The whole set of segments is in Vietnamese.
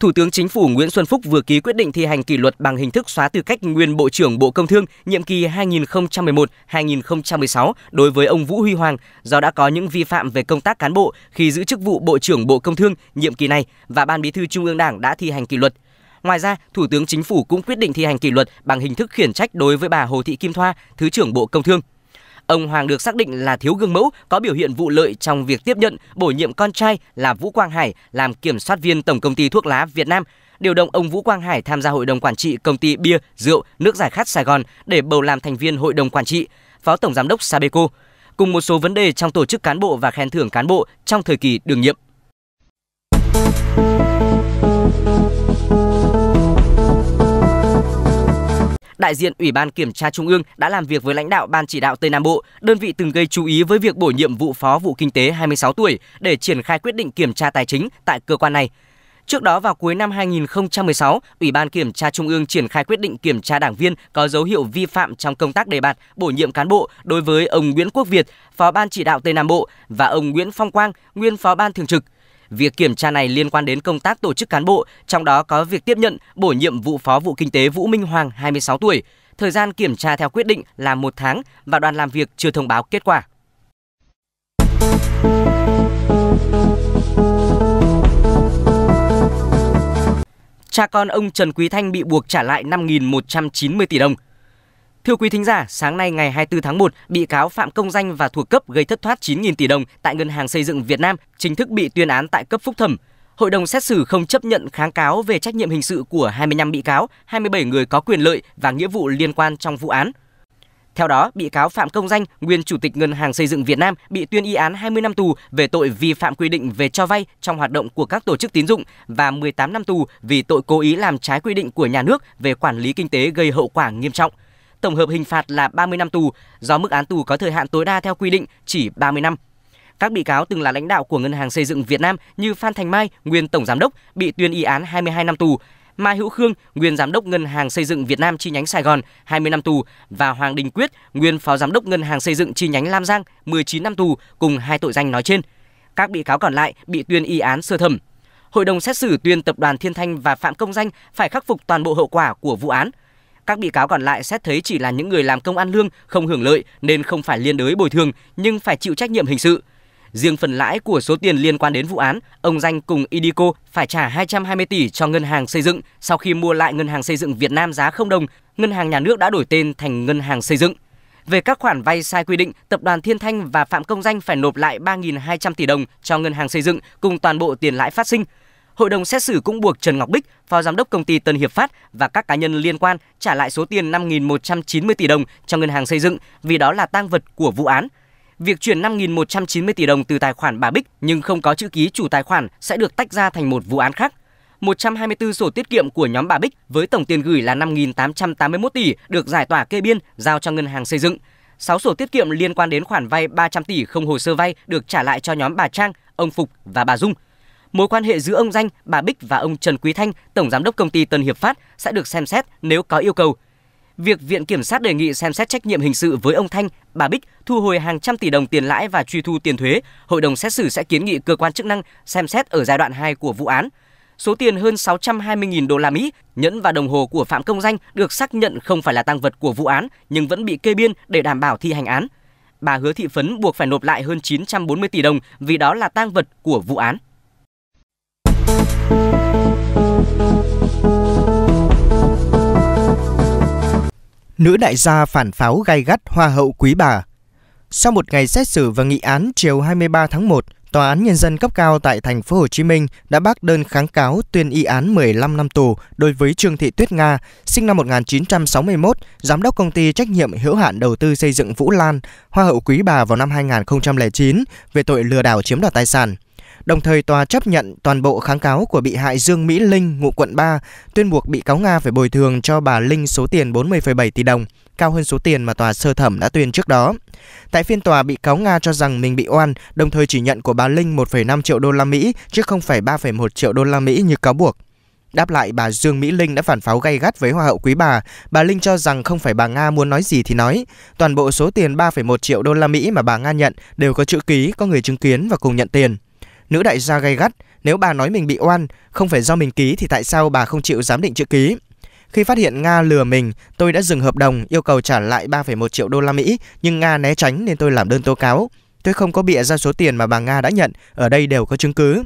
Thủ tướng Chính phủ Nguyễn Xuân Phúc vừa ký quyết định thi hành kỷ luật bằng hình thức xóa tư cách nguyên Bộ trưởng Bộ Công Thương nhiệm kỳ 2011-2016 đối với ông Vũ Huy Hoàng do đã có những vi phạm về công tác cán bộ khi giữ chức vụ Bộ trưởng Bộ Công Thương nhiệm kỳ này và Ban Bí thư Trung ương Đảng đã thi hành kỷ luật. Ngoài ra, Thủ tướng Chính phủ cũng quyết định thi hành kỷ luật bằng hình thức khiển trách đối với bà Hồ Thị Kim Thoa, Thứ trưởng Bộ Công Thương. Ông Hoàng được xác định là thiếu gương mẫu, có biểu hiện vụ lợi trong việc tiếp nhận, bổ nhiệm con trai là Vũ Quang Hải làm kiểm soát viên Tổng công ty thuốc lá Việt Nam, điều động ông Vũ Quang Hải tham gia hội đồng quản trị công ty bia, rượu, nước giải khát Sài Gòn để bầu làm thành viên hội đồng quản trị, phó tổng giám đốc Sabeco, cùng một số vấn đề trong tổ chức cán bộ và khen thưởng cán bộ trong thời kỳ đương nhiệm. đại diện Ủy ban Kiểm tra Trung ương đã làm việc với lãnh đạo Ban chỉ đạo Tây Nam Bộ, đơn vị từng gây chú ý với việc bổ nhiệm vụ phó vụ kinh tế 26 tuổi để triển khai quyết định kiểm tra tài chính tại cơ quan này. Trước đó vào cuối năm 2016, Ủy ban Kiểm tra Trung ương triển khai quyết định kiểm tra đảng viên có dấu hiệu vi phạm trong công tác đề bạt, bổ nhiệm cán bộ đối với ông Nguyễn Quốc Việt, Phó Ban chỉ đạo Tây Nam Bộ và ông Nguyễn Phong Quang, nguyên Phó Ban Thường trực – Việc kiểm tra này liên quan đến công tác tổ chức cán bộ, trong đó có việc tiếp nhận, bổ nhiệm vụ phó vụ kinh tế Vũ Minh Hoàng, 26 tuổi. Thời gian kiểm tra theo quyết định là một tháng và đoàn làm việc chưa thông báo kết quả. Cha con ông Trần Quý Thanh bị buộc trả lại 5.190 tỷ đồng – Thưa quý thính giả, sáng nay ngày 24 tháng 1, bị cáo Phạm Công Danh và thuộc cấp gây thất thoát 9.000 tỷ đồng tại Ngân hàng Xây dựng Việt Nam chính thức bị tuyên án tại cấp phúc thẩm. Hội đồng xét xử không chấp nhận kháng cáo về trách nhiệm hình sự của 25 bị cáo, 27 người có quyền lợi và nghĩa vụ liên quan trong vụ án. Theo đó, bị cáo Phạm Công Danh, nguyên chủ tịch Ngân hàng Xây dựng Việt Nam bị tuyên y án 20 năm tù về tội vi phạm quy định về cho vay trong hoạt động của các tổ chức tín dụng và 18 năm tù vì tội cố ý làm trái quy định của nhà nước về quản lý kinh tế gây hậu quả nghiêm trọng – tổng hợp hình phạt là 30 năm tù, do mức án tù có thời hạn tối đa theo quy định chỉ 30 năm. Các bị cáo từng là lãnh đạo của Ngân hàng Xây dựng Việt Nam như Phan Thành Mai, nguyên tổng giám đốc, bị tuyên y án 22 năm tù, Mai Hữu Khương, nguyên giám đốc Ngân hàng Xây dựng Việt Nam chi nhánh Sài Gòn, 20 năm tù và Hoàng Đình Quyết, nguyên phó giám đốc Ngân hàng Xây dựng chi nhánh Lam Giang, 19 năm tù cùng hai tội danh nói trên. Các bị cáo còn lại bị tuyên y án sơ thẩm. Hội đồng xét xử tuyên tập đoàn Thiên Thanh và Phạm Công Danh phải khắc phục toàn bộ hậu quả của vụ án. Các bị cáo còn lại xét thấy chỉ là những người làm công ăn lương không hưởng lợi nên không phải liên đới bồi thường nhưng phải chịu trách nhiệm hình sự. Riêng phần lãi của số tiền liên quan đến vụ án, ông Danh cùng Idico phải trả 220 tỷ cho ngân hàng xây dựng sau khi mua lại ngân hàng xây dựng Việt Nam giá không đồng, ngân hàng nhà nước đã đổi tên thành ngân hàng xây dựng. Về các khoản vay sai quy định, tập đoàn Thiên Thanh và Phạm Công Danh phải nộp lại 3.200 tỷ đồng cho ngân hàng xây dựng cùng toàn bộ tiền lãi phát sinh. Hội đồng xét xử cũng buộc Trần Ngọc Bích, phó giám đốc công ty Tân Hiệp Phát và các cá nhân liên quan trả lại số tiền 5.190 tỷ đồng cho ngân hàng xây dựng vì đó là tang vật của vụ án. Việc chuyển 5.190 tỷ đồng từ tài khoản bà Bích nhưng không có chữ ký chủ tài khoản sẽ được tách ra thành một vụ án khác. 124 sổ tiết kiệm của nhóm bà Bích với tổng tiền gửi là 5.881 tỷ được giải tỏa kê biên giao cho ngân hàng xây dựng. 6 sổ tiết kiệm liên quan đến khoản vay 300 tỷ không hồ sơ vay được trả lại cho nhóm bà Trang, ông Phục và bà Dung – mối quan hệ giữa ông Danh, bà Bích và ông Trần Quý Thanh, tổng giám đốc công ty Tân Hiệp Phát sẽ được xem xét nếu có yêu cầu. Việc Viện Kiểm sát đề nghị xem xét trách nhiệm hình sự với ông Thanh, bà Bích thu hồi hàng trăm tỷ đồng tiền lãi và truy thu tiền thuế, hội đồng xét xử sẽ kiến nghị cơ quan chức năng xem xét ở giai đoạn 2 của vụ án. Số tiền hơn 620.000 đô la Mỹ, nhẫn và đồng hồ của Phạm Công Danh được xác nhận không phải là tăng vật của vụ án nhưng vẫn bị kê biên để đảm bảo thi hành án. Bà Hứa Thị Phấn buộc phải nộp lại hơn 940 tỷ đồng vì đó là tăng vật của vụ án. Nữ đại gia phản pháo gai gắt hoa hậu quý bà Sau một ngày xét xử và nghị án chiều 23 tháng 1, Tòa án Nhân dân cấp cao tại thành phố Hồ Chí Minh đã bác đơn kháng cáo tuyên y án 15 năm tù đối với Trương Thị Tuyết Nga, sinh năm 1961, giám đốc công ty trách nhiệm hữu hạn đầu tư xây dựng Vũ Lan, Hoa hậu Quý Bà vào năm 2009 về tội lừa đảo chiếm đoạt tài sản. Đồng thời tòa chấp nhận toàn bộ kháng cáo của bị hại Dương Mỹ Linh, ngụ quận 3, tuyên buộc bị cáo Nga phải bồi thường cho bà Linh số tiền 40,7 tỷ đồng, cao hơn số tiền mà tòa sơ thẩm đã tuyên trước đó. Tại phiên tòa, bị cáo Nga cho rằng mình bị oan, đồng thời chỉ nhận của bà Linh 1,5 triệu đô la Mỹ chứ không phải 3,1 triệu đô la Mỹ như cáo buộc. Đáp lại, bà Dương Mỹ Linh đã phản pháo gay gắt với Hoa hậu Quý Bà. Bà Linh cho rằng không phải bà Nga muốn nói gì thì nói. Toàn bộ số tiền 3,1 triệu đô la Mỹ mà bà Nga nhận đều có chữ ký, có người chứng kiến và cùng nhận tiền. Nữ đại gia gay gắt, nếu bà nói mình bị oan, không phải do mình ký thì tại sao bà không chịu giám định chữ ký? Khi phát hiện Nga lừa mình, tôi đã dừng hợp đồng yêu cầu trả lại 3,1 triệu đô la Mỹ, nhưng Nga né tránh nên tôi làm đơn tố cáo. Tôi không có bịa ra số tiền mà bà Nga đã nhận, ở đây đều có chứng cứ.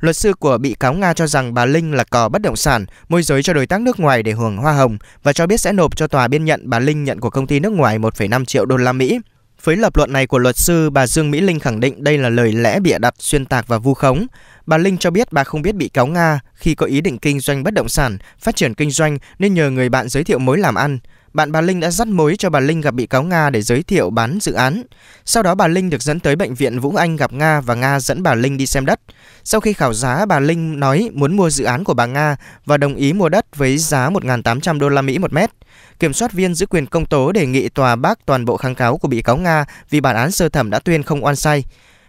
Luật sư của bị cáo Nga cho rằng bà Linh là cò bất động sản, môi giới cho đối tác nước ngoài để hưởng hoa hồng và cho biết sẽ nộp cho tòa biên nhận bà Linh nhận của công ty nước ngoài 1,5 triệu đô la Mỹ. Với lập luận này của luật sư, bà Dương Mỹ Linh khẳng định đây là lời lẽ bịa đặt, xuyên tạc và vu khống. Bà Linh cho biết bà không biết bị cáo Nga khi có ý định kinh doanh bất động sản, phát triển kinh doanh nên nhờ người bạn giới thiệu mối làm ăn bạn bà Linh đã dắt mối cho bà Linh gặp bị cáo Nga để giới thiệu bán dự án. Sau đó bà Linh được dẫn tới bệnh viện Vũng Anh gặp Nga và Nga dẫn bà Linh đi xem đất. Sau khi khảo giá, bà Linh nói muốn mua dự án của bà Nga và đồng ý mua đất với giá 1.800 đô la Mỹ một mét. Kiểm soát viên giữ quyền công tố đề nghị tòa bác toàn bộ kháng cáo của bị cáo Nga vì bản án sơ thẩm đã tuyên không oan sai.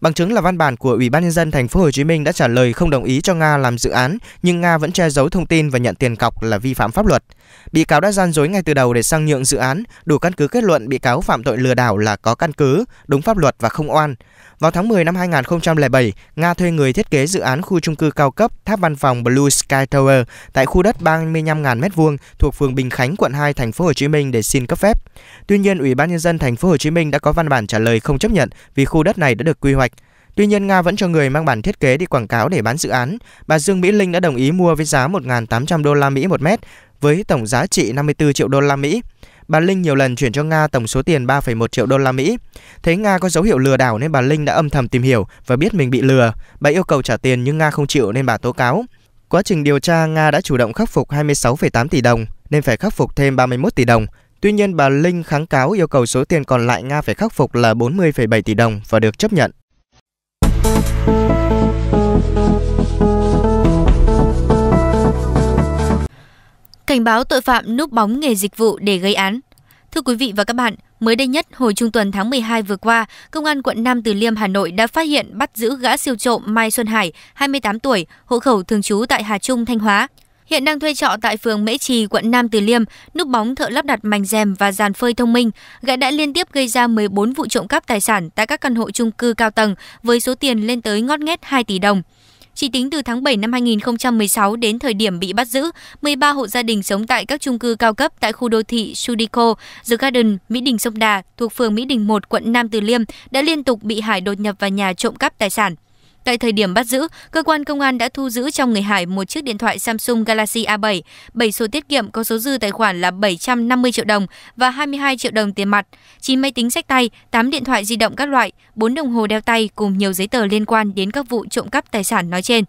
Bằng chứng là văn bản của Ủy ban nhân dân thành phố Hồ Chí Minh đã trả lời không đồng ý cho Nga làm dự án, nhưng Nga vẫn che giấu thông tin và nhận tiền cọc là vi phạm pháp luật. Bị cáo đã gian dối ngay từ đầu để sang nhượng dự án, đủ căn cứ kết luận bị cáo phạm tội lừa đảo là có căn cứ, đúng pháp luật và không oan. Vào tháng 10 năm 2007, Nga thuê người thiết kế dự án khu trung cư cao cấp tháp văn phòng Blue Sky Tower tại khu đất 35.000 m2 thuộc phường Bình Khánh, quận 2, thành phố Hồ Chí Minh để xin cấp phép. Tuy nhiên, Ủy ban nhân dân thành phố Hồ Chí Minh đã có văn bản trả lời không chấp nhận vì khu đất này đã được quy hoạch. Tuy nhiên, Nga vẫn cho người mang bản thiết kế đi quảng cáo để bán dự án. Bà Dương Mỹ Linh đã đồng ý mua với giá 1.800 đô la Mỹ một mét, với tổng giá trị 54 triệu đô la Mỹ. Bà Linh nhiều lần chuyển cho Nga tổng số tiền 3,1 triệu đô la Mỹ. Thấy Nga có dấu hiệu lừa đảo nên bà Linh đã âm thầm tìm hiểu và biết mình bị lừa. Bà yêu cầu trả tiền nhưng Nga không chịu nên bà tố cáo. Quá trình điều tra, Nga đã chủ động khắc phục 26,8 tỷ đồng nên phải khắc phục thêm 31 tỷ đồng. Tuy nhiên, bà Linh kháng cáo yêu cầu số tiền còn lại Nga phải khắc phục là 40,7 tỷ đồng và được chấp nhận. Cảnh báo tội phạm núp bóng nghề dịch vụ để gây án. Thưa quý vị và các bạn, mới đây nhất hồi trung tuần tháng 12 vừa qua, Công an quận Nam Từ Liêm, Hà Nội đã phát hiện bắt giữ gã siêu trộm Mai Xuân Hải, 28 tuổi, hộ khẩu thường trú tại Hà Trung, Thanh Hóa. Hiện đang thuê trọ tại phường Mễ Trì, quận Nam Từ Liêm, núp bóng thợ lắp đặt mảnh rèm và dàn phơi thông minh. Gã đã liên tiếp gây ra 14 vụ trộm cắp tài sản tại các căn hộ chung cư cao tầng với số tiền lên tới ngót nghét 2 tỷ đồng. Chỉ tính từ tháng 7 năm 2016 đến thời điểm bị bắt giữ, 13 hộ gia đình sống tại các chung cư cao cấp tại khu đô thị Sudico, The Garden, Mỹ Đình Sông Đà thuộc phường Mỹ Đình 1, quận Nam Từ Liêm đã liên tục bị Hải đột nhập vào nhà trộm cắp tài sản. Tại thời điểm bắt giữ, cơ quan công an đã thu giữ trong người Hải một chiếc điện thoại Samsung Galaxy A7, 7 sổ tiết kiệm có số dư tài khoản là 750 triệu đồng và 22 triệu đồng tiền mặt, 9 máy tính sách tay, 8 điện thoại di động các loại, 4 đồng hồ đeo tay cùng nhiều giấy tờ liên quan đến các vụ trộm cắp tài sản nói trên.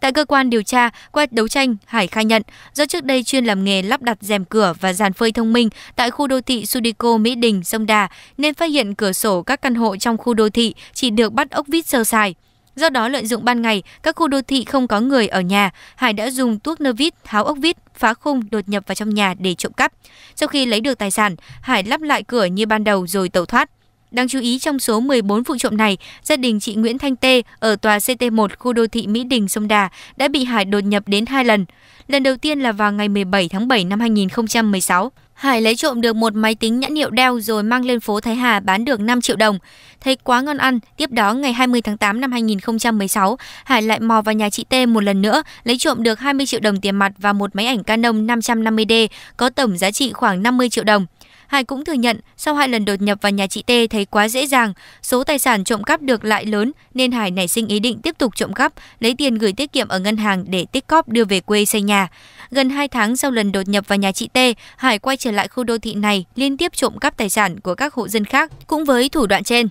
Tại cơ quan điều tra, qua đấu tranh, Hải khai nhận do trước đây chuyên làm nghề lắp đặt rèm cửa và dàn phơi thông minh tại khu đô thị Sudico Mỹ Đình, Sông Đà, nên phát hiện cửa sổ các căn hộ trong khu đô thị chỉ được bắt ốc vít sơ sài. Do đó lợi dụng ban ngày, các khu đô thị không có người ở nhà, Hải đã dùng tuốc nơ vít, tháo ốc vít, phá khung đột nhập vào trong nhà để trộm cắp. Sau khi lấy được tài sản, Hải lắp lại cửa như ban đầu rồi tẩu thoát. Đáng chú ý trong số 14 vụ trộm này, gia đình chị Nguyễn Thanh Tê ở tòa CT1 khu đô thị Mỹ Đình Sông Đà đã bị Hải đột nhập đến 2 lần. Lần đầu tiên là vào ngày 17 tháng 7 năm 2016. Hải lấy trộm được một máy tính nhãn hiệu đeo rồi mang lên phố Thái Hà bán được 5 triệu đồng. Thấy quá ngon ăn, tiếp đó ngày 20 tháng 8 năm 2016, Hải lại mò vào nhà chị T một lần nữa, lấy trộm được 20 triệu đồng tiền mặt và một máy ảnh Canon 550D có tổng giá trị khoảng 50 triệu đồng. Hải cũng thừa nhận sau hai lần đột nhập vào nhà chị T thấy quá dễ dàng, số tài sản trộm cắp được lại lớn nên Hải nảy sinh ý định tiếp tục trộm cắp, lấy tiền gửi tiết kiệm ở ngân hàng để tích cóp đưa về quê xây nhà. Gần 2 tháng sau lần đột nhập vào nhà chị T, Hải quay trở lại khu đô thị này liên tiếp trộm cắp tài sản của các hộ dân khác cũng với thủ đoạn trên.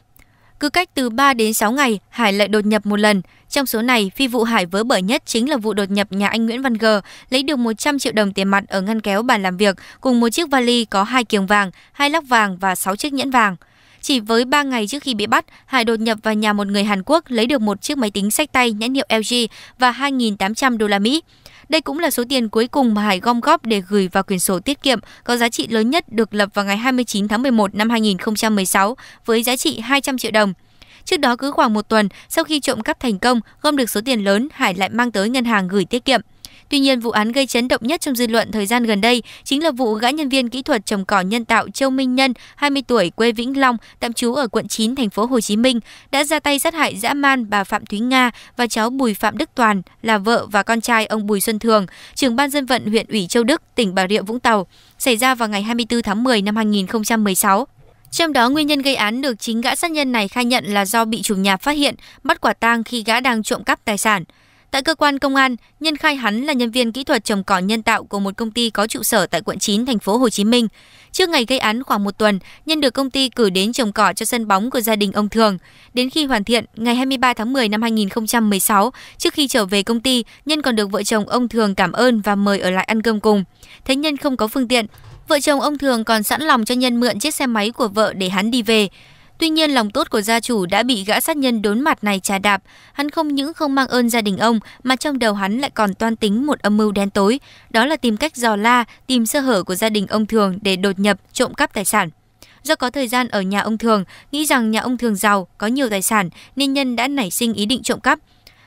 Cứ cách từ 3 đến 6 ngày, Hải lại đột nhập một lần. Trong số này, phi vụ Hải vớ bởi nhất chính là vụ đột nhập nhà anh Nguyễn Văn G, lấy được 100 triệu đồng tiền mặt ở ngăn kéo bàn làm việc, cùng một chiếc vali có hai kiềng vàng, hai lắc vàng và 6 chiếc nhẫn vàng. Chỉ với 3 ngày trước khi bị bắt, Hải đột nhập vào nhà một người Hàn Quốc lấy được một chiếc máy tính sách tay nhãn hiệu LG và 2.800 đô la Mỹ. Đây cũng là số tiền cuối cùng mà Hải gom góp để gửi vào quyển sổ tiết kiệm có giá trị lớn nhất được lập vào ngày 29 tháng 11 năm 2016 với giá trị 200 triệu đồng. Trước đó cứ khoảng một tuần, sau khi trộm cắp thành công, gom được số tiền lớn, Hải lại mang tới ngân hàng gửi tiết kiệm. Tuy nhiên, vụ án gây chấn động nhất trong dư luận thời gian gần đây chính là vụ gã nhân viên kỹ thuật trồng cỏ nhân tạo Châu Minh Nhân, 20 tuổi, quê Vĩnh Long, tạm trú ở quận 9 thành phố Hồ Chí Minh, đã ra tay sát hại dã man bà Phạm Thúy Nga và cháu Bùi Phạm Đức Toàn là vợ và con trai ông Bùi Xuân Thường, trưởng ban dân vận huyện ủy Châu Đức, tỉnh Bà Rịa Vũng Tàu, xảy ra vào ngày 24 tháng 10 năm 2016. Trong đó nguyên nhân gây án được chính gã sát nhân này khai nhận là do bị chủ nhà phát hiện, bắt quả tang khi gã đang trộm cắp tài sản. Tại cơ quan công an, Nhân khai hắn là nhân viên kỹ thuật trồng cỏ nhân tạo của một công ty có trụ sở tại quận 9 thành phố Hồ Chí Minh. Trước ngày gây án khoảng một tuần, Nhân được công ty cử đến trồng cỏ cho sân bóng của gia đình ông Thường. Đến khi hoàn thiện, ngày 23 tháng 10 năm 2016, trước khi trở về công ty, Nhân còn được vợ chồng ông Thường cảm ơn và mời ở lại ăn cơm cùng. Thế Nhân không có phương tiện, vợ chồng ông Thường còn sẵn lòng cho Nhân mượn chiếc xe máy của vợ để hắn đi về. Tuy nhiên, lòng tốt của gia chủ đã bị gã sát nhân đốn mặt này trà đạp. Hắn không những không mang ơn gia đình ông, mà trong đầu hắn lại còn toan tính một âm mưu đen tối. Đó là tìm cách dò la, tìm sơ hở của gia đình ông Thường để đột nhập, trộm cắp tài sản. Do có thời gian ở nhà ông Thường, nghĩ rằng nhà ông Thường giàu, có nhiều tài sản, nên nhân đã nảy sinh ý định trộm cắp.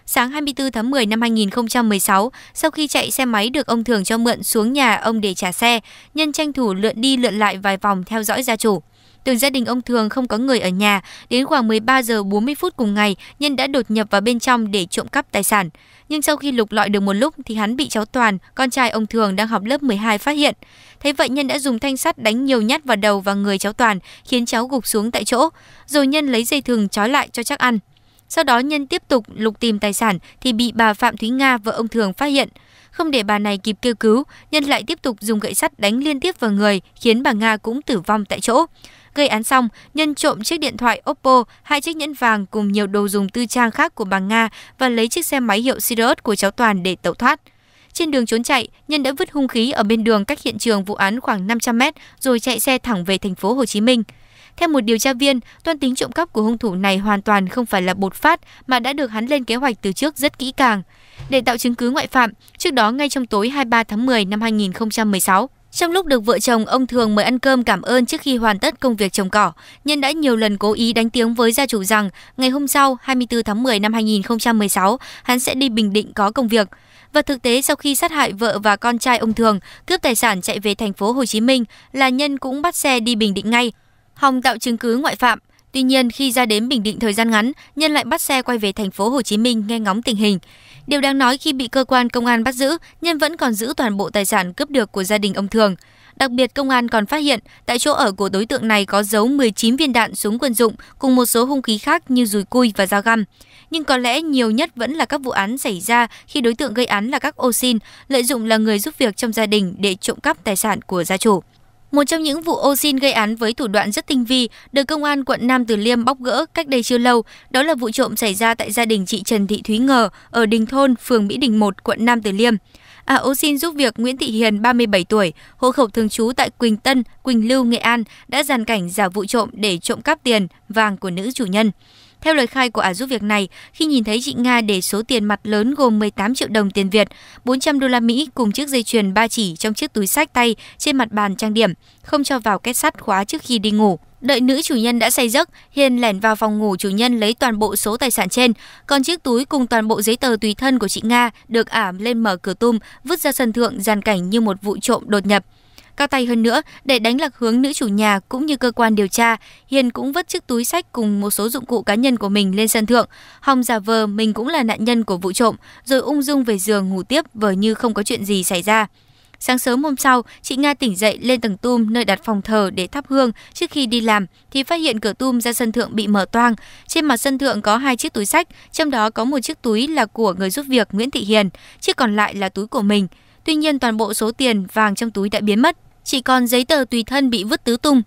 Sáng 24 tháng 10 năm 2016, sau khi chạy xe máy được ông Thường cho mượn xuống nhà ông để trả xe, nhân tranh thủ lượn đi lượn lại vài vòng theo dõi gia chủ. Từ gia đình ông Thường không có người ở nhà, đến khoảng 13 giờ 40 phút cùng ngày, Nhân đã đột nhập vào bên trong để trộm cắp tài sản. Nhưng sau khi lục lọi được một lúc thì hắn bị cháu Toàn, con trai ông Thường đang học lớp 12 phát hiện. thấy vậy Nhân đã dùng thanh sắt đánh nhiều nhát vào đầu và người cháu Toàn, khiến cháu gục xuống tại chỗ. Rồi Nhân lấy dây thừng trói lại cho chắc ăn. Sau đó Nhân tiếp tục lục tìm tài sản thì bị bà Phạm Thúy Nga vợ ông Thường phát hiện. Không để bà này kịp kêu cứu, Nhân lại tiếp tục dùng gậy sắt đánh liên tiếp vào người, khiến bà Nga cũng tử vong tại chỗ. Gây án xong, Nhân trộm chiếc điện thoại Oppo, hai chiếc nhẫn vàng cùng nhiều đồ dùng tư trang khác của bà Nga và lấy chiếc xe máy hiệu Sirius của cháu Toàn để tẩu thoát. Trên đường trốn chạy, Nhân đã vứt hung khí ở bên đường cách hiện trường vụ án khoảng 500 mét rồi chạy xe thẳng về thành phố Hồ Chí Minh. Theo một điều tra viên, toan tính trộm cắp của hung thủ này hoàn toàn không phải là bột phát mà đã được hắn lên kế hoạch từ trước rất kỹ càng. Để tạo chứng cứ ngoại phạm, trước đó ngay trong tối 23 tháng 10 năm 2016, trong lúc được vợ chồng, ông thường mời ăn cơm cảm ơn trước khi hoàn tất công việc trồng cỏ, nhân đã nhiều lần cố ý đánh tiếng với gia chủ rằng ngày hôm sau 24 tháng 10 năm 2016, hắn sẽ đi Bình Định có công việc. Và thực tế sau khi sát hại vợ và con trai ông Thường, cướp tài sản chạy về thành phố Hồ Chí Minh, là nhân cũng bắt xe đi Bình Định ngay. Hồng tạo chứng cứ ngoại phạm, Tuy nhiên, khi ra đến Bình Định thời gian ngắn, Nhân lại bắt xe quay về thành phố Hồ Chí Minh nghe ngóng tình hình. Điều đáng nói khi bị cơ quan công an bắt giữ, Nhân vẫn còn giữ toàn bộ tài sản cướp được của gia đình ông Thường. Đặc biệt, công an còn phát hiện tại chỗ ở của đối tượng này có dấu 19 viên đạn súng quân dụng cùng một số hung khí khác như rùi cui và dao găm. Nhưng có lẽ nhiều nhất vẫn là các vụ án xảy ra khi đối tượng gây án là các ô xin, lợi dụng là người giúp việc trong gia đình để trộm cắp tài sản của gia chủ. Một trong những vụ ô xin gây án với thủ đoạn rất tinh vi được công an quận Nam Từ Liêm bóc gỡ cách đây chưa lâu, đó là vụ trộm xảy ra tại gia đình chị Trần Thị Thúy Ngờ ở Đình Thôn, phường Mỹ Đình 1, quận Nam Từ Liêm. À, ô xin giúp việc Nguyễn Thị Hiền, 37 tuổi, hộ khẩu thường trú tại Quỳnh Tân, Quỳnh Lưu, Nghệ An đã dàn cảnh giả vụ trộm để trộm cắp tiền, vàng của nữ chủ nhân. Theo lời khai của ả giúp việc này, khi nhìn thấy chị Nga để số tiền mặt lớn gồm 18 triệu đồng tiền Việt, 400 đô la Mỹ cùng chiếc dây chuyền ba chỉ trong chiếc túi sách tay trên mặt bàn trang điểm, không cho vào két sắt khóa trước khi đi ngủ. Đợi nữ chủ nhân đã say giấc, Hiền lẻn vào phòng ngủ chủ nhân lấy toàn bộ số tài sản trên, còn chiếc túi cùng toàn bộ giấy tờ tùy thân của chị Nga được ảm lên mở cửa tum, vứt ra sân thượng dàn cảnh như một vụ trộm đột nhập cao tay hơn nữa để đánh lạc hướng nữ chủ nhà cũng như cơ quan điều tra. Hiền cũng vứt chiếc túi sách cùng một số dụng cụ cá nhân của mình lên sân thượng. Hồng giả vờ mình cũng là nạn nhân của vụ trộm, rồi ung dung về giường ngủ tiếp vờ như không có chuyện gì xảy ra. Sáng sớm hôm sau, chị Nga tỉnh dậy lên tầng tum nơi đặt phòng thờ để thắp hương trước khi đi làm thì phát hiện cửa tum ra sân thượng bị mở toang. Trên mặt sân thượng có hai chiếc túi sách, trong đó có một chiếc túi là của người giúp việc Nguyễn Thị Hiền, chiếc còn lại là túi của mình. Tuy nhiên toàn bộ số tiền vàng trong túi đã biến mất chỉ còn giấy tờ tùy thân bị vứt tứ tung.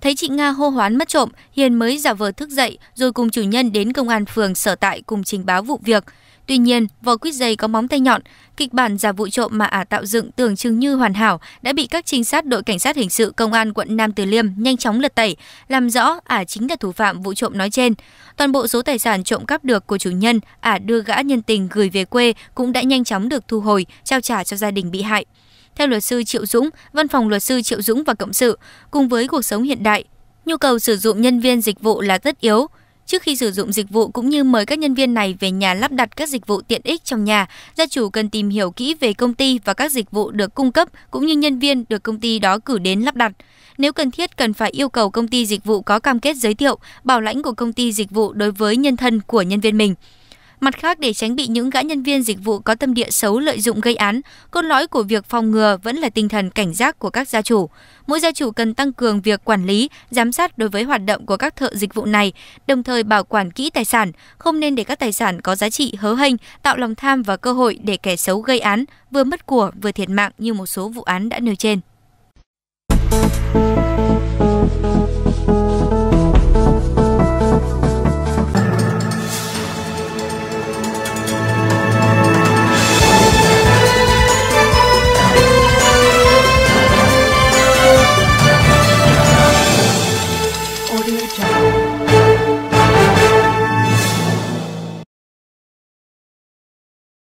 Thấy chị Nga hô hoán mất trộm, Hiền mới giả vờ thức dậy rồi cùng chủ nhân đến công an phường sở tại cùng trình báo vụ việc. Tuy nhiên, vỏ quýt dây có móng tay nhọn, kịch bản giả vụ trộm mà ả tạo dựng tưởng chừng như hoàn hảo đã bị các trinh sát đội cảnh sát hình sự công an quận Nam Từ Liêm nhanh chóng lật tẩy, làm rõ ả chính là thủ phạm vụ trộm nói trên. Toàn bộ số tài sản trộm cắp được của chủ nhân, ả đưa gã nhân tình gửi về quê cũng đã nhanh chóng được thu hồi, trao trả cho gia đình bị hại. Theo luật sư Triệu Dũng, Văn phòng luật sư Triệu Dũng và Cộng sự, cùng với cuộc sống hiện đại, nhu cầu sử dụng nhân viên dịch vụ là rất yếu. Trước khi sử dụng dịch vụ cũng như mời các nhân viên này về nhà lắp đặt các dịch vụ tiện ích trong nhà, gia chủ cần tìm hiểu kỹ về công ty và các dịch vụ được cung cấp cũng như nhân viên được công ty đó cử đến lắp đặt. Nếu cần thiết cần phải yêu cầu công ty dịch vụ có cam kết giới thiệu, bảo lãnh của công ty dịch vụ đối với nhân thân của nhân viên mình. Mặt khác, để tránh bị những gã nhân viên dịch vụ có tâm địa xấu lợi dụng gây án, cốt lõi của việc phòng ngừa vẫn là tinh thần cảnh giác của các gia chủ. Mỗi gia chủ cần tăng cường việc quản lý, giám sát đối với hoạt động của các thợ dịch vụ này, đồng thời bảo quản kỹ tài sản, không nên để các tài sản có giá trị hớ hênh, tạo lòng tham và cơ hội để kẻ xấu gây án, vừa mất của vừa thiệt mạng như một số vụ án đã nêu trên.